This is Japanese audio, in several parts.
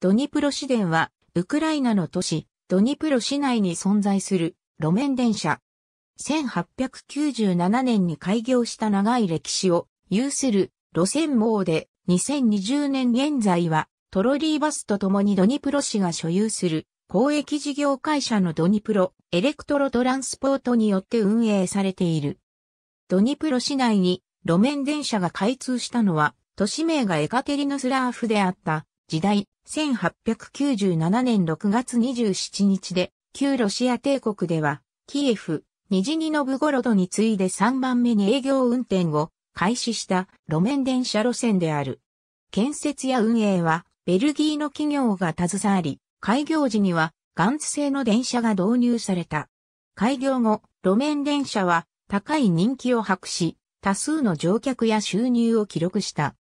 ドニプロ市電は、ウクライナの都市、ドニプロ市内に存在する路面電車。1897年に開業した長い歴史を有する路線網で、2020年現在は、トロリーバスと共にドニプロ市が所有する公益事業会社のドニプロエレクトロトランスポートによって運営されている。ドニプロ市内に路面電車が開通したのは、都市名がエカテリノスラーフであった時代、1897年6月27日で、旧ロシア帝国では、キエフ、ニジニノブゴロドに次いで3番目に営業運転を開始した路面電車路線である。建設や運営は、ベルギーの企業が携わり、開業時には、ガンツ製の電車が導入された。開業後、路面電車は高い人気を博し、多数の乗客や収入を記録した。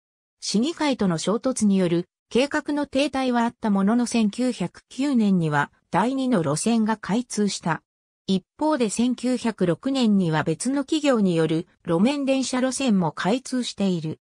市議会との衝突による計画の停滞はあったものの1909年には第二の路線が開通した。一方で1906年には別の企業による路面電車路線も開通している。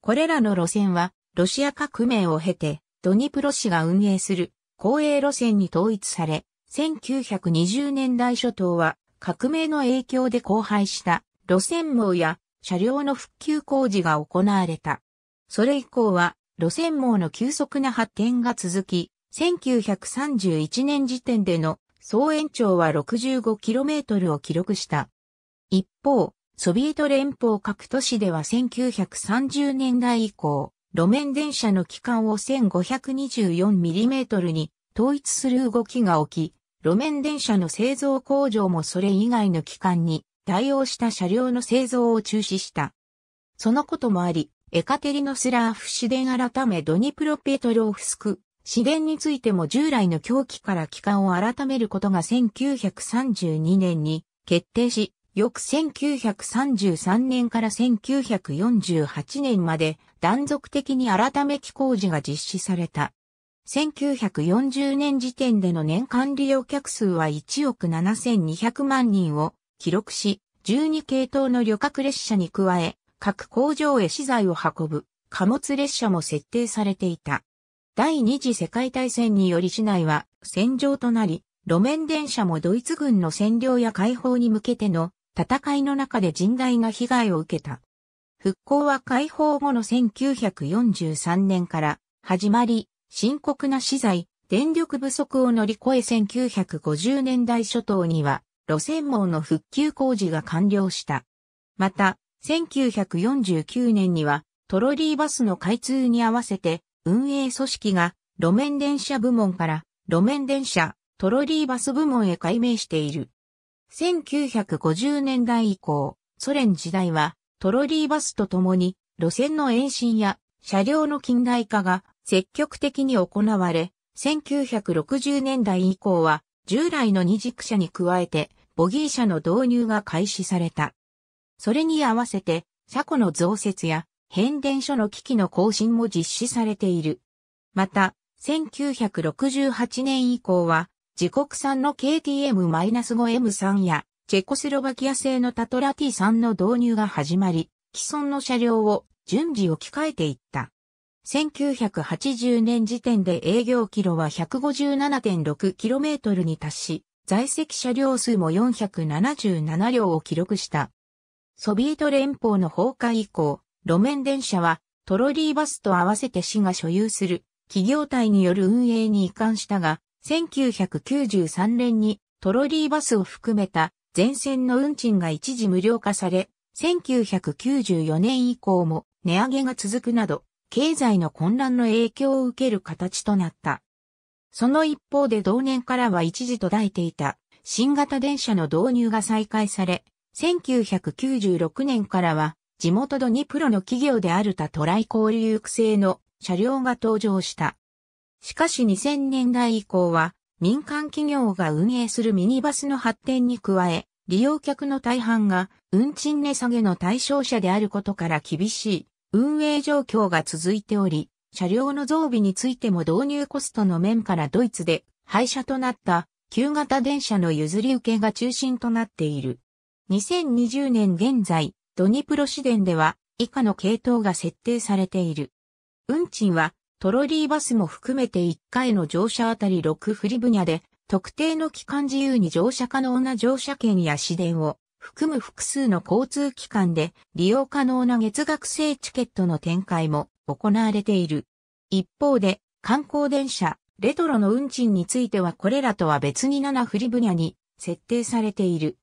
これらの路線はロシア革命を経てドニプロ市が運営する公営路線に統一され、1920年代初頭は革命の影響で荒廃した路線網や車両の復旧工事が行われた。それ以降は路線網の急速な発展が続き、1931年時点での総延長は 65km を記録した。一方、ソビエト連邦各都市では1930年代以降、路面電車の期間を 1524mm に統一する動きが起き、路面電車の製造工場もそれ以外の期間に対応した車両の製造を中止した。そのこともあり、エカテリノスラーフ市電改めドニプロペトロフスク、市電についても従来の狂気から帰還を改めることが1932年に決定し、翌1933年から1948年まで断続的に改め機工事が実施された。1940年時点での年間利用客数は1億7200万人を記録し、12系統の旅客列車に加え、各工場へ資材を運ぶ貨物列車も設定されていた。第二次世界大戦により市内は戦場となり、路面電車もドイツ軍の占領や解放に向けての戦いの中で甚大な被害を受けた。復興は解放後の1943年から始まり、深刻な資材、電力不足を乗り越え1950年代初頭には路線網の復旧工事が完了した。また、1949年にはトロリーバスの開通に合わせて運営組織が路面電車部門から路面電車トロリーバス部門へ改名している。1950年代以降、ソ連時代はトロリーバスとともに路線の延伸や車両の近代化が積極的に行われ、1960年代以降は従来の二軸車に加えてボギー車の導入が開始された。それに合わせて、車庫の増設や、変電所の機器の更新も実施されている。また、1968年以降は、自国産の KTM-5M3 や、チェコスロバキア製のタトラ T3 の導入が始まり、既存の車両を順次置き換えていった。1980年時点で営業キロは 157.6km に達し、在籍車両数も477両を記録した。ソビエト連邦の崩壊以降、路面電車はトロリーバスと合わせて市が所有する企業体による運営に移管したが、1993年にトロリーバスを含めた全線の運賃が一時無料化され、1994年以降も値上げが続くなど、経済の混乱の影響を受ける形となった。その一方で同年からは一時途絶えていた新型電車の導入が再開され、1996年からは、地元ドニプロの企業であるタトライ交流育成の車両が登場した。しかし2000年代以降は、民間企業が運営するミニバスの発展に加え、利用客の大半が運賃値下げの対象者であることから厳しい運営状況が続いており、車両の増備についても導入コストの面からドイツで廃車となった旧型電車の譲り受けが中心となっている。2020年現在、ドニプロ市電では以下の系統が設定されている。運賃はトロリーバスも含めて1回の乗車あたり6フリブニャで、特定の期間自由に乗車可能な乗車券や市電を含む複数の交通機関で利用可能な月額制チケットの展開も行われている。一方で観光電車、レトロの運賃についてはこれらとは別に7フリブニャに設定されている。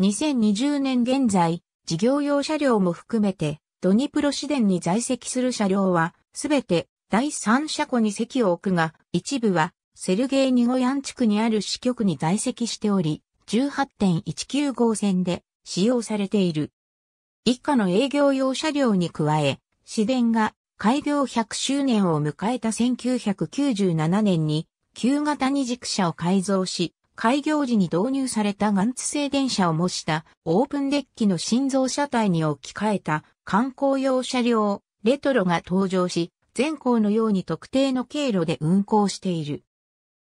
2020年現在、事業用車両も含めて、ドニプロ市電に在籍する車両は、すべて第三車庫に席を置くが、一部はセルゲイニゴヤン地区にある支局に在籍しており、18.19号線で使用されている。一家の営業用車両に加え、市電が開業100周年を迎えた1997年に、旧型二軸車を改造し、開業時に導入されたガンツ製電車を模したオープンデッキの心臓車体に置き換えた観光用車両、レトロが登場し、全校のように特定の経路で運行している。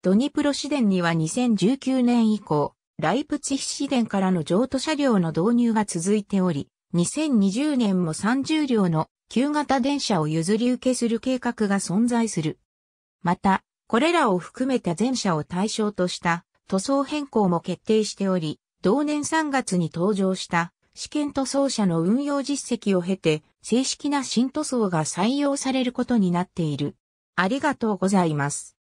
ドニプロ市電には2019年以降、ライプツィヒ市電からの譲渡車両の導入が続いており、2020年も30両の旧型電車を譲り受けする計画が存在する。また、これらを含めた全車を対象とした塗装変更も決定しており、同年3月に登場した試験塗装車の運用実績を経て、正式な新塗装が採用されることになっている。ありがとうございます。